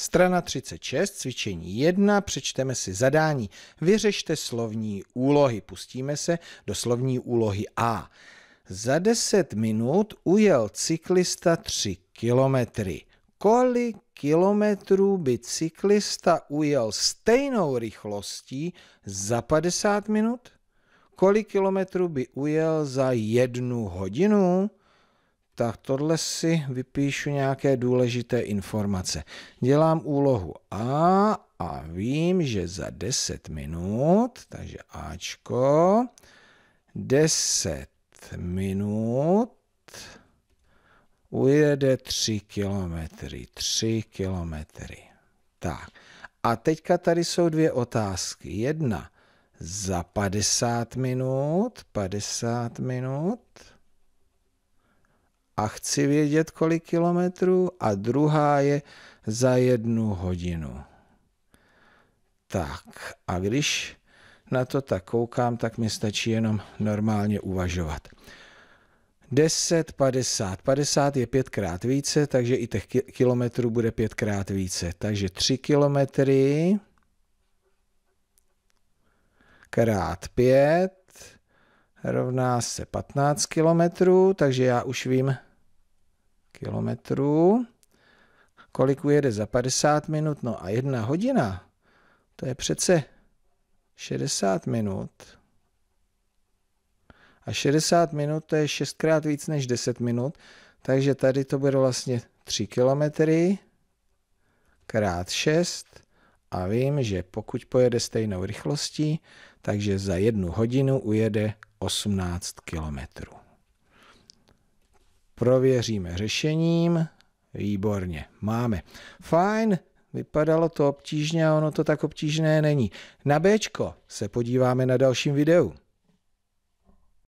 Strana 36, cvičení 1, přečteme si zadání. Vyřešte slovní úlohy. Pustíme se do slovní úlohy A. Za 10 minut ujel cyklista 3 kilometry. Kolik kilometrů by cyklista ujel stejnou rychlostí za 50 minut? Kolik kilometrů by ujel za jednu hodinu? tak tohle si vypíšu nějaké důležité informace. Dělám úlohu A a vím, že za 10 minut, takže Ačko, 10 minut ujede 3 kilometry, 3 kilometry. Tak. A teďka tady jsou dvě otázky. Jedna za 50 minut, 50 minut, a chci vědět, kolik kilometrů, a druhá je za jednu hodinu. Tak, a když na to tak koukám, tak mi stačí jenom normálně uvažovat. 10, 50. 50 je pětkrát více, takže i těch kilometrů bude pětkrát více. Takže 3 kilometry krát 5 rovná se 15 kilometrů, takže já už vím, kilometrů. Kolik ujede za 50 minut? No a jedna hodina, to je přece 60 minut. A 60 minut to je šestkrát víc než 10 minut, takže tady to bude vlastně 3 kilometry krát 6 a vím, že pokud pojede stejnou rychlostí, takže za jednu hodinu ujede 18 kilometrů. Prověříme řešením. Výborně, máme. Fajn, vypadalo to obtížně a ono to tak obtížné není. Na Bčko se podíváme na dalším videu.